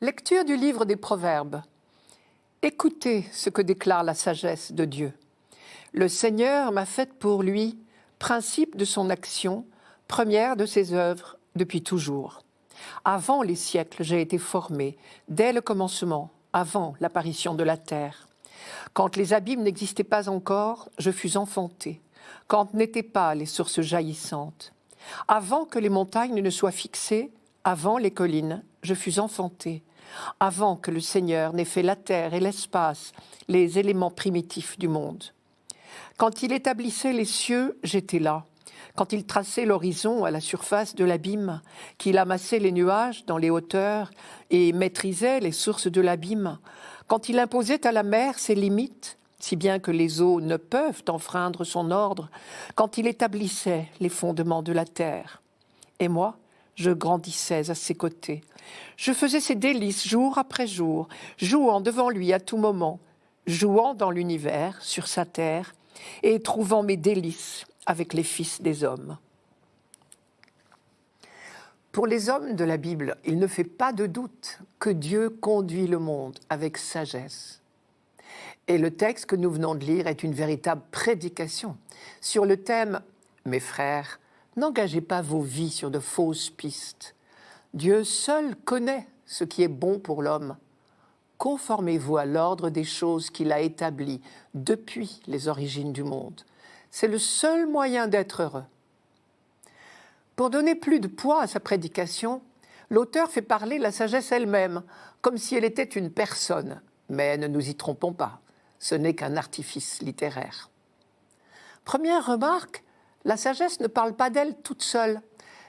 Lecture du livre des Proverbes. Écoutez ce que déclare la sagesse de Dieu. Le Seigneur m'a fait pour lui principe de son action, première de ses œuvres depuis toujours. Avant les siècles, j'ai été formé, dès le commencement, avant l'apparition de la terre. Quand les abîmes n'existaient pas encore, je fus enfanté. Quand n'étaient pas les sources jaillissantes. Avant que les montagnes ne soient fixées, avant les collines, je fus enfanté, avant que le Seigneur n'ait fait la terre et l'espace, les éléments primitifs du monde. Quand il établissait les cieux, j'étais là. Quand il traçait l'horizon à la surface de l'abîme, qu'il amassait les nuages dans les hauteurs et maîtrisait les sources de l'abîme, quand il imposait à la mer ses limites, si bien que les eaux ne peuvent enfreindre son ordre, quand il établissait les fondements de la terre. Et moi, je grandissais à ses côtés. Je faisais ses délices jour après jour, jouant devant lui à tout moment, jouant dans l'univers, sur sa terre, et trouvant mes délices avec les fils des hommes. Pour les hommes de la Bible, il ne fait pas de doute que Dieu conduit le monde avec sagesse. Et le texte que nous venons de lire est une véritable prédication sur le thème Mes frères, N'engagez pas vos vies sur de fausses pistes. Dieu seul connaît ce qui est bon pour l'homme. Conformez-vous à l'ordre des choses qu'il a établi depuis les origines du monde. C'est le seul moyen d'être heureux. Pour donner plus de poids à sa prédication, l'auteur fait parler la sagesse elle-même, comme si elle était une personne. Mais ne nous y trompons pas, ce n'est qu'un artifice littéraire. Première remarque, la sagesse ne parle pas d'elle toute seule,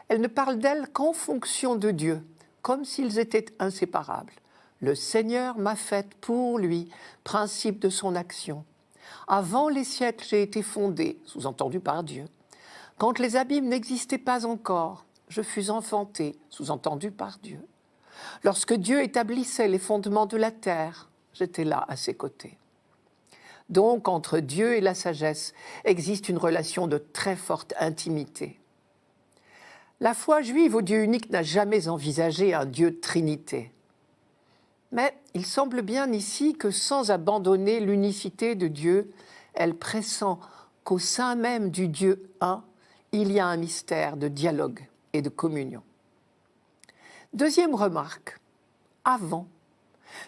elle ne parle d'elle qu'en fonction de Dieu, comme s'ils étaient inséparables. Le Seigneur m'a faite pour lui, principe de son action. Avant les siècles, j'ai été fondée, sous-entendu par Dieu. Quand les abîmes n'existaient pas encore, je fus enfantée, sous-entendu par Dieu. Lorsque Dieu établissait les fondements de la terre, j'étais là à ses côtés. Donc, entre Dieu et la sagesse existe une relation de très forte intimité. La foi juive au Dieu unique n'a jamais envisagé un Dieu Trinité. Mais il semble bien ici que sans abandonner l'unicité de Dieu, elle pressent qu'au sein même du Dieu un, il y a un mystère de dialogue et de communion. Deuxième remarque, avant.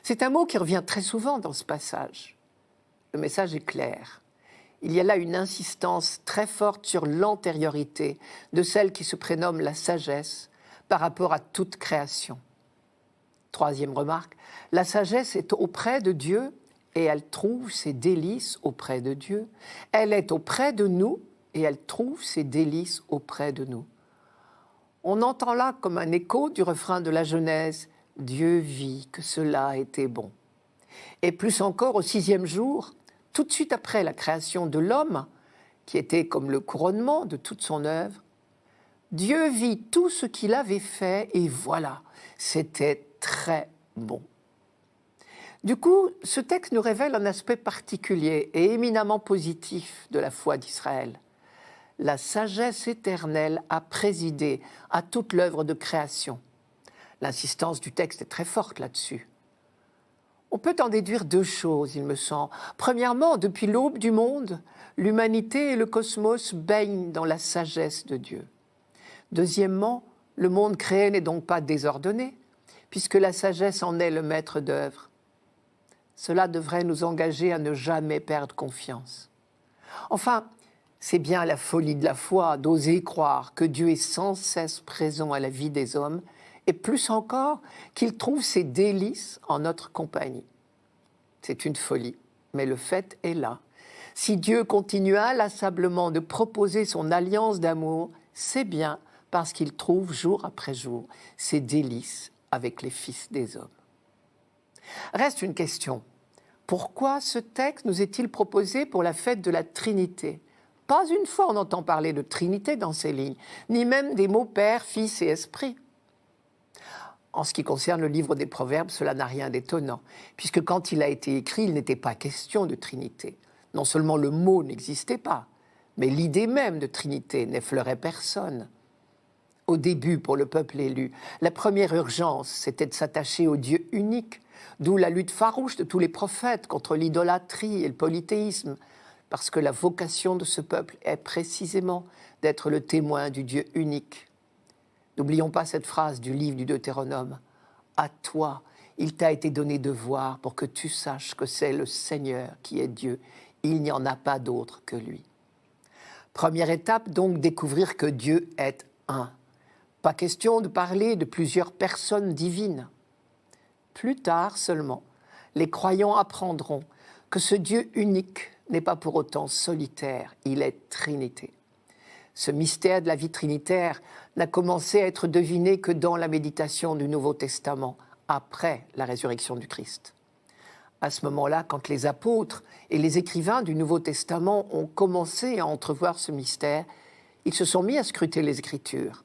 C'est un mot qui revient très souvent dans ce passage le message est clair. Il y a là une insistance très forte sur l'antériorité de celle qui se prénomme la sagesse par rapport à toute création. Troisième remarque, la sagesse est auprès de Dieu et elle trouve ses délices auprès de Dieu. Elle est auprès de nous et elle trouve ses délices auprès de nous. On entend là comme un écho du refrain de la Genèse, Dieu vit que cela était bon. Et plus encore au sixième jour, tout de suite après la création de l'homme, qui était comme le couronnement de toute son œuvre, Dieu vit tout ce qu'il avait fait et voilà, c'était très bon. Du coup, ce texte nous révèle un aspect particulier et éminemment positif de la foi d'Israël. La sagesse éternelle a présidé à toute l'œuvre de création. L'insistance du texte est très forte là-dessus. On peut en déduire deux choses, il me semble. Premièrement, depuis l'aube du monde, l'humanité et le cosmos baignent dans la sagesse de Dieu. Deuxièmement, le monde créé n'est donc pas désordonné, puisque la sagesse en est le maître d'œuvre. Cela devrait nous engager à ne jamais perdre confiance. Enfin, c'est bien la folie de la foi d'oser croire que Dieu est sans cesse présent à la vie des hommes et plus encore qu'il trouve ses délices en notre compagnie. C'est une folie, mais le fait est là. Si Dieu continue inlassablement de proposer son alliance d'amour, c'est bien parce qu'il trouve jour après jour ses délices avec les fils des hommes. Reste une question. Pourquoi ce texte nous est-il proposé pour la fête de la Trinité Pas une fois on entend parler de Trinité dans ces lignes, ni même des mots Père, Fils et Esprit en ce qui concerne le livre des Proverbes, cela n'a rien d'étonnant, puisque quand il a été écrit, il n'était pas question de Trinité. Non seulement le mot n'existait pas, mais l'idée même de Trinité n'effleurait personne. Au début, pour le peuple élu, la première urgence, c'était de s'attacher au Dieu unique, d'où la lutte farouche de tous les prophètes contre l'idolâtrie et le polythéisme, parce que la vocation de ce peuple est précisément d'être le témoin du Dieu unique. N'oublions pas cette phrase du livre du Deutéronome. À toi, il t'a été donné de voir pour que tu saches que c'est le Seigneur qui est Dieu. Il n'y en a pas d'autre que lui. Première étape, donc, découvrir que Dieu est un. Pas question de parler de plusieurs personnes divines. Plus tard seulement, les croyants apprendront que ce Dieu unique n'est pas pour autant solitaire, il est Trinité ce mystère de la vie trinitaire n'a commencé à être deviné que dans la méditation du Nouveau Testament, après la résurrection du Christ. À ce moment-là, quand les apôtres et les écrivains du Nouveau Testament ont commencé à entrevoir ce mystère, ils se sont mis à scruter les Écritures.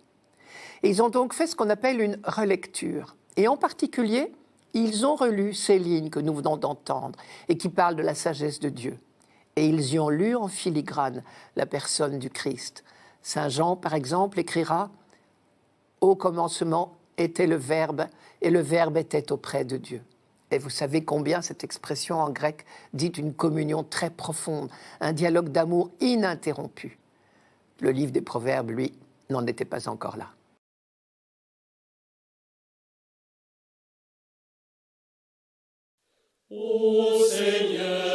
ils ont donc fait ce qu'on appelle une relecture. Et en particulier, ils ont relu ces lignes que nous venons d'entendre et qui parlent de la sagesse de Dieu. Et ils y ont lu en filigrane la personne du Christ, Saint Jean, par exemple, écrira Au commencement était le Verbe, et le Verbe était auprès de Dieu. Et vous savez combien cette expression en grec dit une communion très profonde, un dialogue d'amour ininterrompu. Le livre des Proverbes, lui, n'en était pas encore là. Seigneur,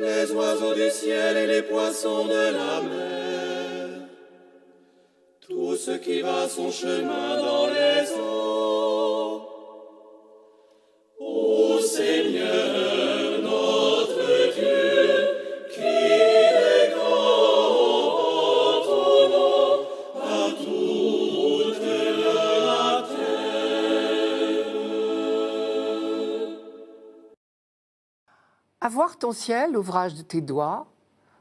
les oiseaux du ciel et les poissons de la mer, tout ce qui va son chemin dans les eaux. ton ciel ouvrage de tes doigts,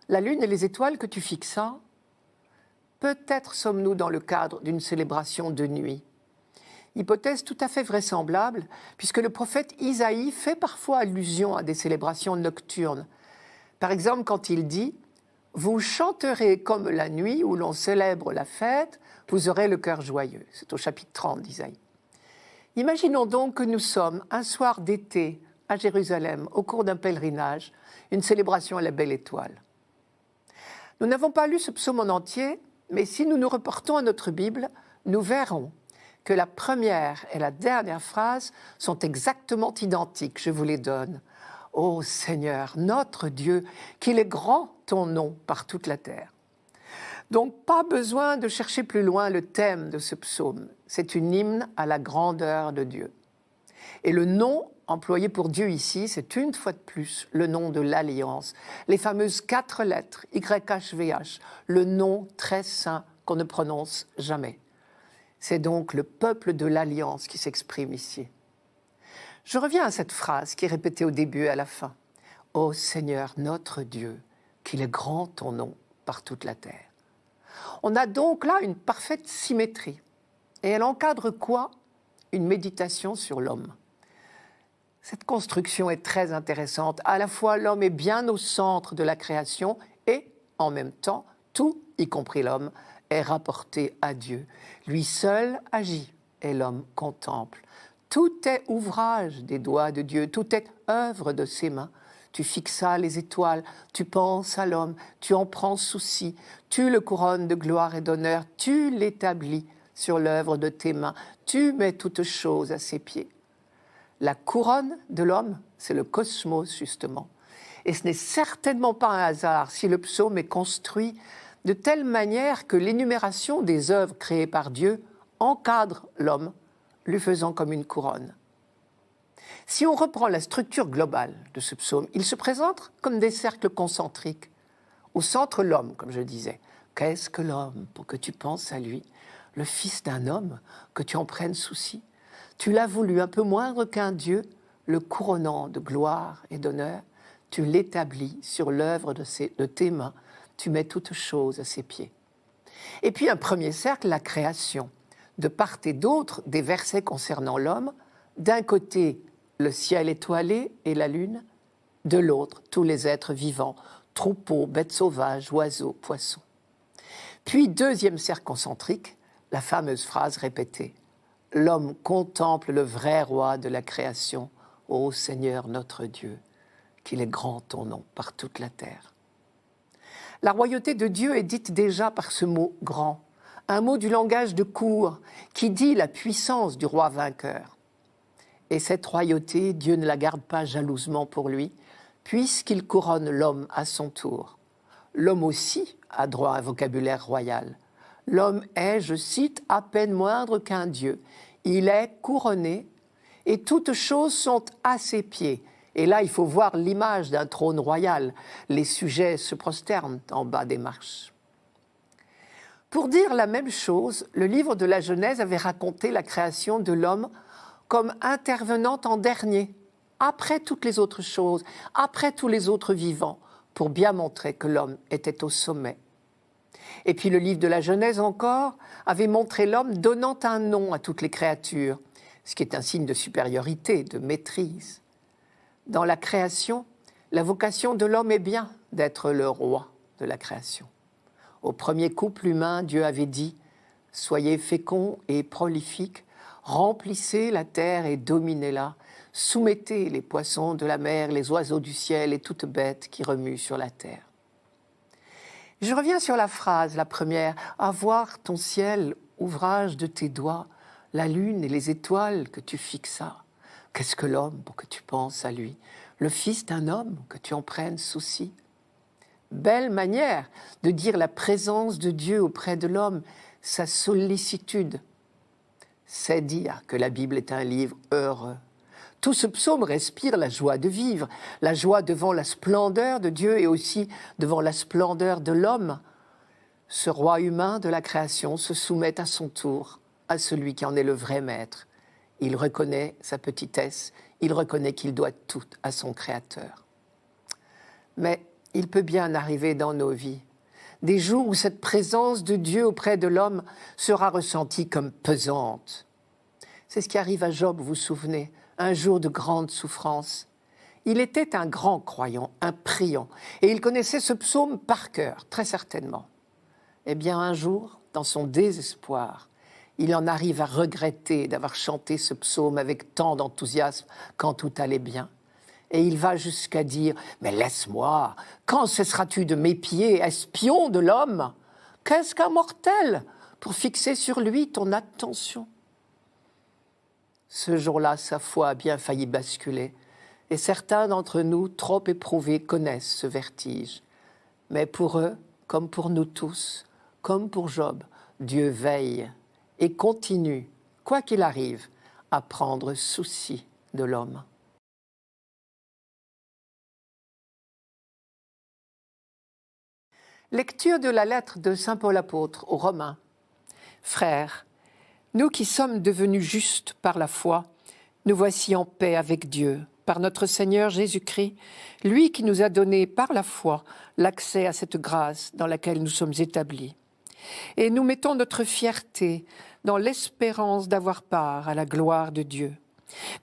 la lune et les étoiles que tu fixas, hein. peut-être sommes-nous dans le cadre d'une célébration de nuit. Hypothèse tout à fait vraisemblable, puisque le prophète Isaïe fait parfois allusion à des célébrations nocturnes. Par exemple, quand il dit Vous chanterez comme la nuit où l'on célèbre la fête, vous aurez le cœur joyeux. C'est au chapitre 30 d'Isaïe. Imaginons donc que nous sommes un soir d'été à Jérusalem au cours d'un pèlerinage, une célébration à la belle étoile. Nous n'avons pas lu ce psaume en entier, mais si nous nous reportons à notre Bible, nous verrons que la première et la dernière phrase sont exactement identiques. Je vous les donne. Ô Seigneur, notre Dieu, qu'il est grand ton nom par toute la terre. Donc pas besoin de chercher plus loin le thème de ce psaume. C'est une hymne à la grandeur de Dieu. Et le nom employé pour Dieu ici, c'est une fois de plus le nom de l'alliance. Les fameuses quatre lettres, YHVH, le nom très saint qu'on ne prononce jamais. C'est donc le peuple de l'alliance qui s'exprime ici. Je reviens à cette phrase qui est répétée au début et à la fin. Ô Seigneur notre Dieu, qu'il est grand ton nom par toute la terre. On a donc là une parfaite symétrie. Et elle encadre quoi Une méditation sur l'homme. Cette construction est très intéressante. À la fois, l'homme est bien au centre de la création et, en même temps, tout, y compris l'homme, est rapporté à Dieu. Lui seul agit et l'homme contemple. Tout est ouvrage des doigts de Dieu, tout est œuvre de ses mains. Tu fixas les étoiles, tu penses à l'homme, tu en prends souci, tu le couronnes de gloire et d'honneur, tu l'établis sur l'œuvre de tes mains, tu mets toutes choses à ses pieds. La couronne de l'homme, c'est le cosmos, justement. Et ce n'est certainement pas un hasard si le psaume est construit de telle manière que l'énumération des œuvres créées par Dieu encadre l'homme, lui faisant comme une couronne. Si on reprend la structure globale de ce psaume, il se présente comme des cercles concentriques. Au centre, l'homme, comme je disais. Qu'est-ce que l'homme pour que tu penses à lui Le fils d'un homme, que tu en prennes souci tu l'as voulu un peu moindre qu'un Dieu, le couronnant de gloire et d'honneur. Tu l'établis sur l'œuvre de, de, tes mains. Tu mets toutes choses à ses pieds. Et puis un premier cercle, la création. De part et d'autre, des versets concernant l'homme. D'un côté, le ciel étoilé et la lune. De l'autre, tous les êtres vivants, troupeaux, bêtes sauvages, oiseaux, poissons. Puis deuxième cercle concentrique, la fameuse phrase répétée l'homme contemple le vrai roi de la création, ô Seigneur notre Dieu, qu'il est grand ton nom par toute la terre. La royauté de Dieu est dite déjà par ce mot grand, un mot du langage de cour qui dit la puissance du roi vainqueur. Et cette royauté, Dieu ne la garde pas jalousement pour lui, puisqu'il couronne l'homme à son tour. L'homme aussi a droit à un vocabulaire royal. L'homme est, je cite, à peine moindre qu'un Dieu. Il est couronné et toutes choses sont à ses pieds. Et là, il faut voir l'image d'un trône royal. Les sujets se prosternent en bas des marches. Pour dire la même chose, le livre de la Genèse avait raconté la création de l'homme comme intervenant en dernier, après toutes les autres choses, après tous les autres vivants, pour bien montrer que l'homme était au sommet. Et puis le livre de la Genèse encore avait montré l'homme donnant un nom à toutes les créatures, ce qui est un signe de supériorité, de maîtrise. Dans la création, la vocation de l'homme est bien d'être le roi de la création. Au premier couple humain, Dieu avait dit Soyez féconds et prolifiques, remplissez la terre et dominez-la, soumettez les poissons de la mer, les oiseaux du ciel et toute bête qui remue sur la terre. Je reviens sur la phrase, la première, avoir ton ciel, ouvrage de tes doigts, la lune et les étoiles que tu fixas. Qu'est-ce que l'homme pour que tu penses à lui Le fils d'un homme que tu en prennes souci Belle manière de dire la présence de Dieu auprès de l'homme, sa sollicitude. C'est dire que la Bible est un livre heureux. Tout ce psaume respire la joie de vivre, la joie devant la splendeur de Dieu et aussi devant la splendeur de l'homme. Ce roi humain de la création se soumet à son tour à celui qui en est le vrai maître. Il reconnaît sa petitesse, il reconnaît qu'il doit tout à son Créateur. Mais il peut bien arriver dans nos vies des jours où cette présence de Dieu auprès de l'homme sera ressentie comme pesante. C'est ce qui arrive à Job, vous vous souvenez, un jour de grande souffrance. Il était un grand croyant, un priant, et il connaissait ce psaume par cœur, très certainement. Eh bien, un jour, dans son désespoir, il en arrive à regretter d'avoir chanté ce psaume avec tant d'enthousiasme quand tout allait bien. Et il va jusqu'à dire Mais laisse-moi, quand cesseras-tu de m'épier, espion de l'homme Qu'est-ce qu'un mortel pour fixer sur lui ton attention ce jour-là, sa foi a bien failli basculer, et certains d'entre nous, trop éprouvés, connaissent ce vertige. Mais pour eux, comme pour nous tous, comme pour Job, Dieu veille et continue, quoi qu'il arrive, à prendre souci de l'homme. Lecture de la lettre de Saint Paul apôtre aux Romains. Frères, nous qui sommes devenus justes par la foi, nous voici en paix avec Dieu, par notre Seigneur Jésus-Christ, lui qui nous a donné par la foi l'accès à cette grâce dans laquelle nous sommes établis. Et nous mettons notre fierté dans l'espérance d'avoir part à la gloire de Dieu.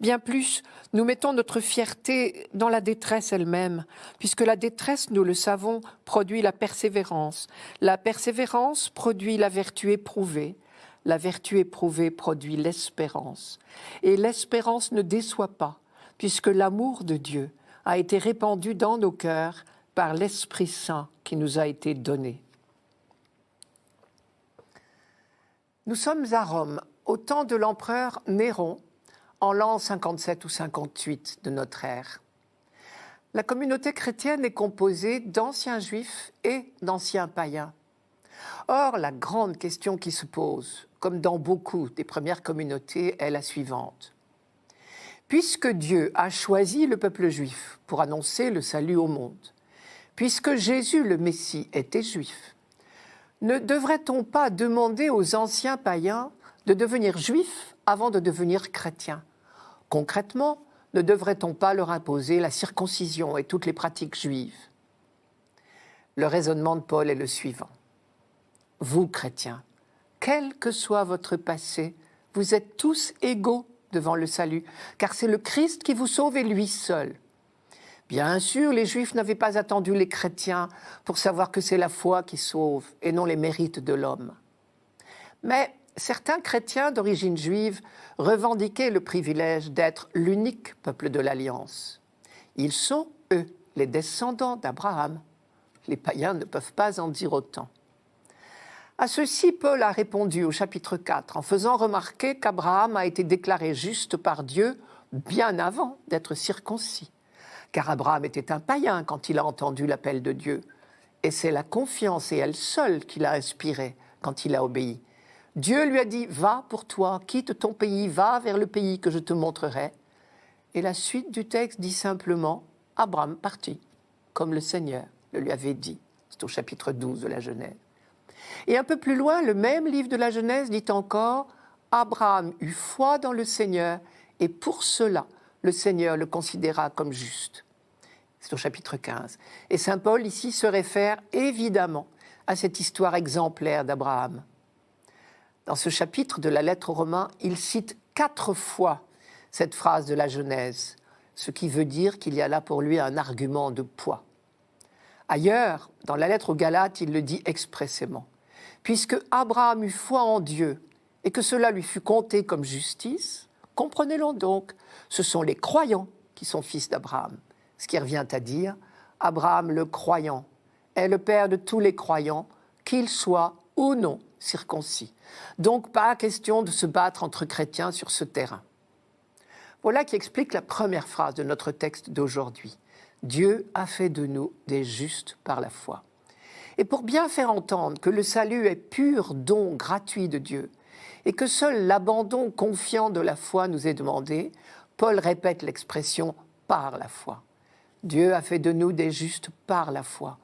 Bien plus, nous mettons notre fierté dans la détresse elle-même, puisque la détresse, nous le savons, produit la persévérance. La persévérance produit la vertu éprouvée, la vertu éprouvée produit l'espérance. Et l'espérance ne déçoit pas, puisque l'amour de Dieu a été répandu dans nos cœurs par l'Esprit Saint qui nous a été donné. Nous sommes à Rome, au temps de l'empereur Néron, en l'an 57 ou 58 de notre ère. La communauté chrétienne est composée d'anciens juifs et d'anciens païens. Or, la grande question qui se pose, comme dans beaucoup des premières communautés, est la suivante. Puisque Dieu a choisi le peuple juif pour annoncer le salut au monde, puisque Jésus le Messie était juif, ne devrait-on pas demander aux anciens païens de devenir juifs avant de devenir chrétiens Concrètement, ne devrait-on pas leur imposer la circoncision et toutes les pratiques juives Le raisonnement de Paul est le suivant. Vous, chrétiens, quel que soit votre passé, vous êtes tous égaux devant le salut, car c'est le Christ qui vous sauve et lui seul. Bien sûr, les Juifs n'avaient pas attendu les chrétiens pour savoir que c'est la foi qui sauve et non les mérites de l'homme. Mais certains chrétiens d'origine juive revendiquaient le privilège d'être l'unique peuple de l'Alliance. Ils sont, eux, les descendants d'Abraham. Les païens ne peuvent pas en dire autant. À ceci, Paul a répondu au chapitre 4 en faisant remarquer qu'Abraham a été déclaré juste par Dieu bien avant d'être circoncis. Car Abraham était un païen quand il a entendu l'appel de Dieu. Et c'est la confiance et elle seule qui a inspiré quand il a obéi. Dieu lui a dit Va pour toi, quitte ton pays, va vers le pays que je te montrerai. Et la suite du texte dit simplement Abraham partit, comme le Seigneur le lui avait dit. C'est au chapitre 12 de la Genèse. Et un peu plus loin, le même livre de la Genèse dit encore Abraham eut foi dans le Seigneur, et pour cela, le Seigneur le considéra comme juste. C'est au chapitre 15. Et Saint Paul ici se réfère évidemment à cette histoire exemplaire d'Abraham. Dans ce chapitre de la lettre aux Romains, il cite quatre fois cette phrase de la Genèse, ce qui veut dire qu'il y a là pour lui un argument de poids. Ailleurs, dans la lettre aux Galates, il le dit expressément puisque Abraham eut foi en Dieu et que cela lui fut compté comme justice, comprenez-le donc, ce sont les croyants qui sont fils d'Abraham. Ce qui revient à dire, Abraham le croyant est le père de tous les croyants, qu'ils soient ou non circoncis. Donc pas question de se battre entre chrétiens sur ce terrain. Voilà qui explique la première phrase de notre texte d'aujourd'hui. Dieu a fait de nous des justes par la foi. Et pour bien faire entendre que le salut est pur don gratuit de Dieu et que seul l'abandon confiant de la foi nous est demandé, Paul répète l'expression par la foi. Dieu a fait de nous des justes par la foi.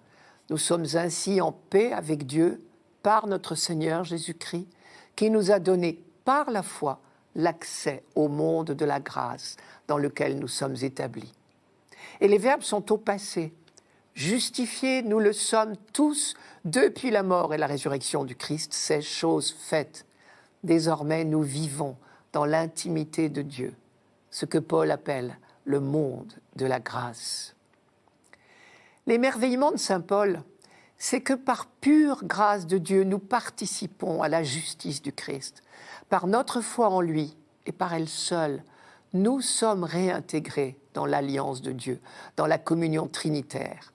Nous sommes ainsi en paix avec Dieu par notre Seigneur Jésus-Christ, qui nous a donné par la foi l'accès au monde de la grâce dans lequel nous sommes établis. Et les verbes sont au passé, justifiés, nous le sommes tous depuis la mort et la résurrection du Christ, ces choses faites. Désormais, nous vivons dans l'intimité de Dieu, ce que Paul appelle le monde de la grâce. L'émerveillement de Saint Paul, c'est que par pure grâce de Dieu, nous participons à la justice du Christ. Par notre foi en lui et par elle seule, nous sommes réintégrés dans l'alliance de Dieu, dans la communion trinitaire.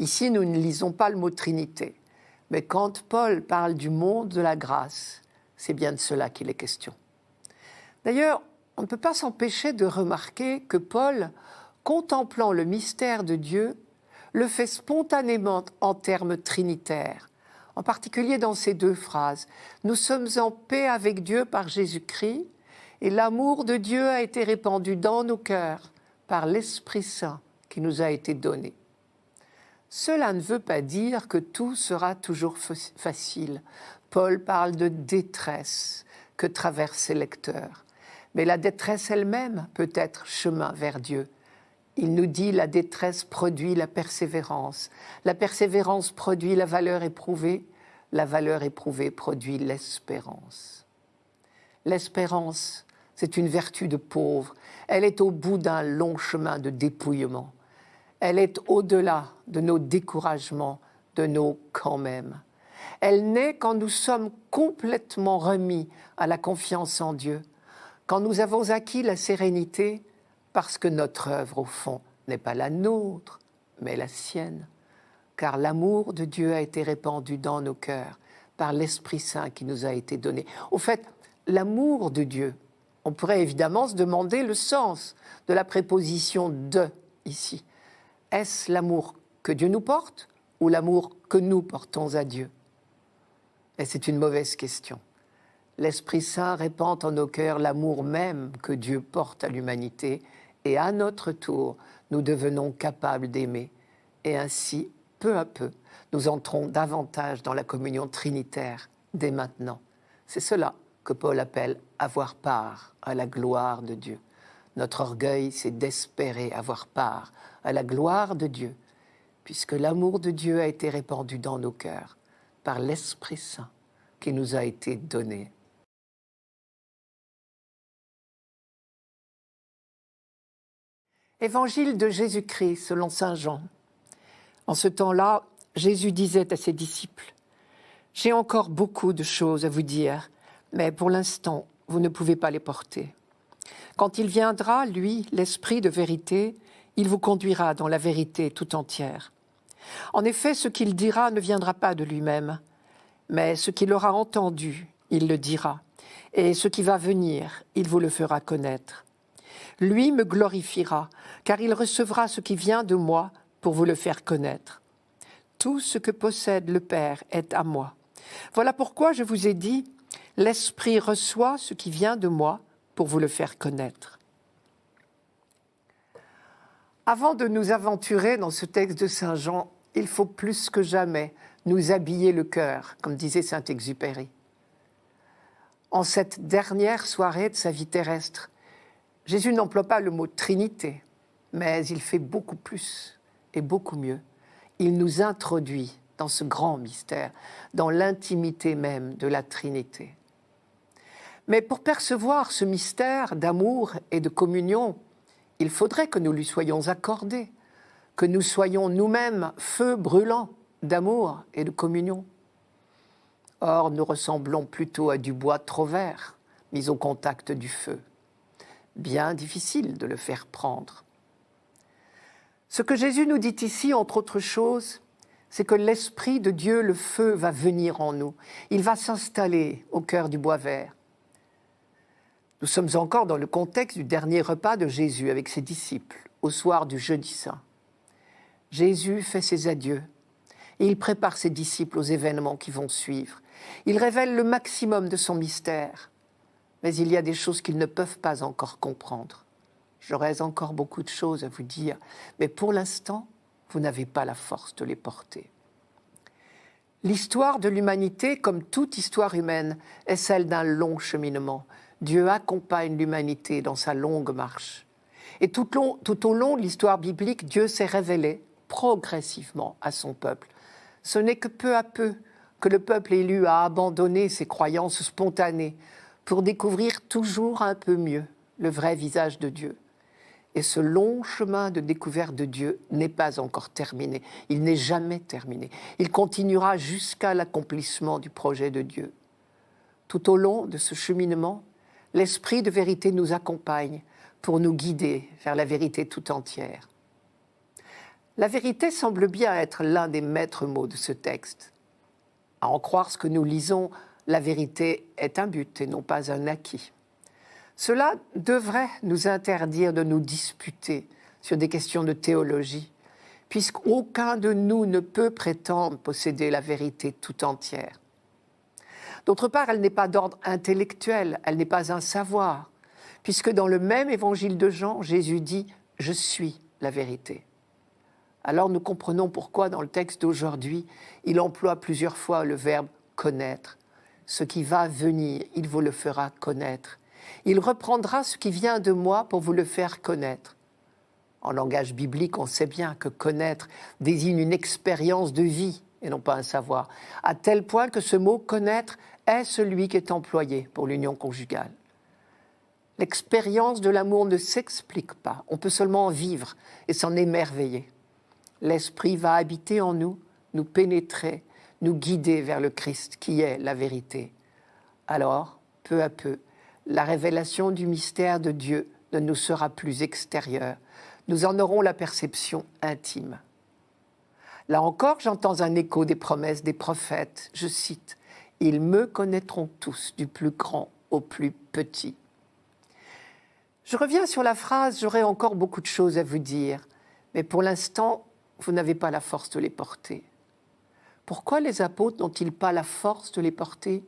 Ici, nous ne lisons pas le mot Trinité. Mais quand Paul parle du monde de la grâce, c'est bien de cela qu'il est question. D'ailleurs, on ne peut pas s'empêcher de remarquer que Paul, contemplant le mystère de Dieu, le fait spontanément en termes trinitaires, en particulier dans ces deux phrases. Nous sommes en paix avec Dieu par Jésus-Christ, et l'amour de Dieu a été répandu dans nos cœurs par l'Esprit Saint qui nous a été donné. Cela ne veut pas dire que tout sera toujours facile. Paul parle de détresse que traverse ses lecteurs. Mais la détresse elle-même peut être chemin vers Dieu. Il nous dit la détresse produit la persévérance. La persévérance produit la valeur éprouvée. La valeur éprouvée produit l'espérance. L'espérance, c'est une vertu de pauvre. Elle est au bout d'un long chemin de dépouillement. Elle est au-delà de nos découragements, de nos quand même. Elle naît quand nous sommes complètement remis à la confiance en Dieu, quand nous avons acquis la sérénité parce que notre œuvre, au fond, n'est pas la nôtre, mais la sienne, car l'amour de Dieu a été répandu dans nos cœurs par l'Esprit Saint qui nous a été donné. Au fait, l'amour de Dieu, on pourrait évidemment se demander le sens de la préposition de ici. Est-ce l'amour que Dieu nous porte ou l'amour que nous portons à Dieu Et c'est une mauvaise question. L'Esprit Saint répand en nos cœurs l'amour même que Dieu porte à l'humanité, et à notre tour, nous devenons capables d'aimer. Et ainsi, peu à peu, nous entrons davantage dans la communion trinitaire dès maintenant. C'est cela que Paul appelle avoir part à la gloire de Dieu. Notre orgueil, c'est d'espérer avoir part à la gloire de Dieu, puisque l'amour de Dieu a été répandu dans nos cœurs par l'Esprit Saint qui nous a été donné. Évangile de Jésus-Christ selon Saint Jean. En ce temps-là, Jésus disait à ses disciples, J'ai encore beaucoup de choses à vous dire, mais pour l'instant, vous ne pouvez pas les porter. Quand il viendra, lui, l'Esprit de vérité, il vous conduira dans la vérité tout entière. En effet, ce qu'il dira ne viendra pas de lui-même, mais ce qu'il aura entendu, il le dira, et ce qui va venir, il vous le fera connaître. Lui me glorifiera, car il recevra ce qui vient de moi pour vous le faire connaître. Tout ce que possède le Père est à moi. Voilà pourquoi je vous ai dit, l'Esprit reçoit ce qui vient de moi pour vous le faire connaître. Avant de nous aventurer dans ce texte de Saint Jean, il faut plus que jamais nous habiller le cœur, comme disait Saint Exupéry. En cette dernière soirée de sa vie terrestre, Jésus n'emploie pas le mot Trinité, mais il fait beaucoup plus et beaucoup mieux. Il nous introduit dans ce grand mystère, dans l'intimité même de la Trinité. Mais pour percevoir ce mystère d'amour et de communion, il faudrait que nous lui soyons accordés, que nous soyons nous-mêmes feu brûlant d'amour et de communion. Or, nous ressemblons plutôt à du bois trop vert, mis au contact du feu. Bien difficile de le faire prendre. Ce que Jésus nous dit ici, entre autres choses, c'est que l'Esprit de Dieu, le feu, va venir en nous. Il va s'installer au cœur du bois vert. Nous sommes encore dans le contexte du dernier repas de Jésus avec ses disciples au soir du jeudi saint. Jésus fait ses adieux et il prépare ses disciples aux événements qui vont suivre. Il révèle le maximum de son mystère, mais il y a des choses qu'ils ne peuvent pas encore comprendre. J'aurais encore beaucoup de choses à vous dire, mais pour l'instant, vous n'avez pas la force de les porter. L'histoire de l'humanité, comme toute histoire humaine, est celle d'un long cheminement, Dieu accompagne l'humanité dans sa longue marche. Et tout, au long de l'histoire biblique, Dieu s'est révélé progressivement à son peuple. Ce n'est que peu à peu que le peuple élu a abandonné ses croyances spontanées pour découvrir toujours un peu mieux le vrai visage de Dieu. Et ce long chemin de découverte de Dieu n'est pas encore terminé. Il n'est jamais terminé. Il continuera jusqu'à l'accomplissement du projet de Dieu. Tout au long de ce cheminement, l'Esprit de vérité nous accompagne pour nous guider vers la vérité tout entière. La vérité semble bien être l'un des maîtres mots de ce texte. À en croire ce que nous lisons, la vérité est un but et non pas un acquis. Cela devrait nous interdire de nous disputer sur des questions de théologie, puisqu'aucun de nous ne peut prétendre posséder la vérité tout entière. D'autre part, elle n'est pas d'ordre intellectuel, elle n'est pas un savoir, puisque dans le même évangile de Jean, Jésus dit ⁇ Je suis la vérité ⁇ alors nous comprenons pourquoi dans le texte d'aujourd'hui, il emploie plusieurs fois le verbe connaître. Ce qui va venir, il vous le fera connaître. Il reprendra ce qui vient de moi pour vous le faire connaître. En langage biblique, on sait bien que connaître désigne une expérience de vie, et non pas un savoir, à tel point que ce mot connaître est celui qui est employé pour l'union conjugale. L'expérience de l'amour ne s'explique pas, on peut seulement en vivre et s'en émerveiller. L'Esprit va habiter en nous, nous pénétrer, nous guider vers le Christ qui est la vérité. Alors, peu à peu, la révélation du mystère de Dieu ne nous sera plus extérieure, nous en aurons la perception intime. Là encore, j'entends un écho des promesses des prophètes. Je cite Ils me connaîtront tous, du plus grand au plus petit. Je reviens sur la phrase J'aurai encore beaucoup de choses à vous dire, mais pour l'instant, vous n'avez pas la force de les porter. Pourquoi les apôtres n'ont-ils pas la force de les porter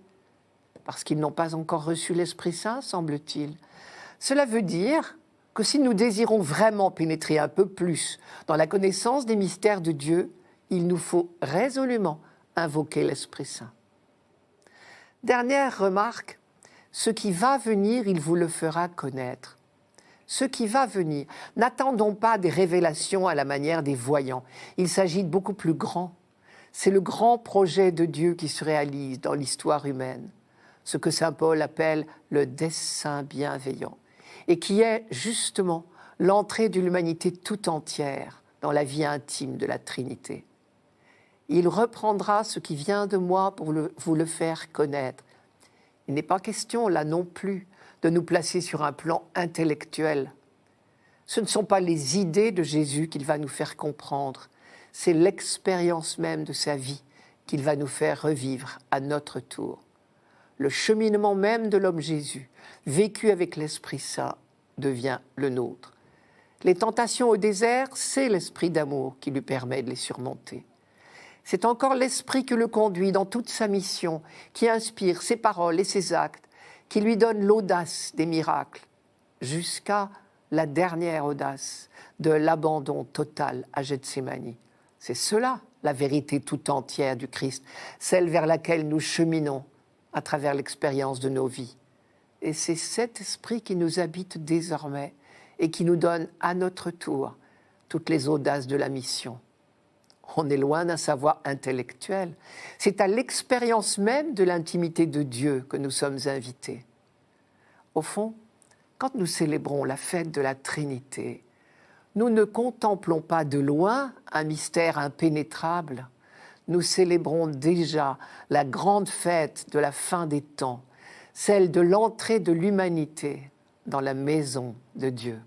Parce qu'ils n'ont pas encore reçu l'Esprit Saint, semble-t-il. Cela veut dire que si nous désirons vraiment pénétrer un peu plus dans la connaissance des mystères de Dieu, il nous faut résolument invoquer l'Esprit Saint. Dernière remarque, ce qui va venir, il vous le fera connaître. Ce qui va venir, n'attendons pas des révélations à la manière des voyants. Il s'agit de beaucoup plus grand. C'est le grand projet de Dieu qui se réalise dans l'histoire humaine, ce que Saint Paul appelle le dessein bienveillant, et qui est justement l'entrée de l'humanité tout entière dans la vie intime de la Trinité. Il reprendra ce qui vient de moi pour vous le faire connaître. Il n'est pas question, là non plus, de nous placer sur un plan intellectuel. Ce ne sont pas les idées de Jésus qu'il va nous faire comprendre, c'est l'expérience même de sa vie qu'il va nous faire revivre à notre tour. Le cheminement même de l'homme Jésus, vécu avec l'Esprit Saint, devient le nôtre. Les tentations au désert, c'est l'Esprit d'amour qui lui permet de les surmonter. C'est encore l'Esprit qui le conduit dans toute sa mission, qui inspire ses paroles et ses actes, qui lui donne l'audace des miracles, jusqu'à la dernière audace de l'abandon total à Gethsemane. C'est cela la vérité tout entière du Christ, celle vers laquelle nous cheminons à travers l'expérience de nos vies. Et c'est cet esprit qui nous habite désormais et qui nous donne à notre tour toutes les audaces de la mission on est loin d'un savoir intellectuel. C'est à l'expérience même de l'intimité de Dieu que nous sommes invités. Au fond, quand nous célébrons la fête de la Trinité, nous ne contemplons pas de loin un mystère impénétrable. Nous célébrons déjà la grande fête de la fin des temps, celle de l'entrée de l'humanité dans la maison de Dieu.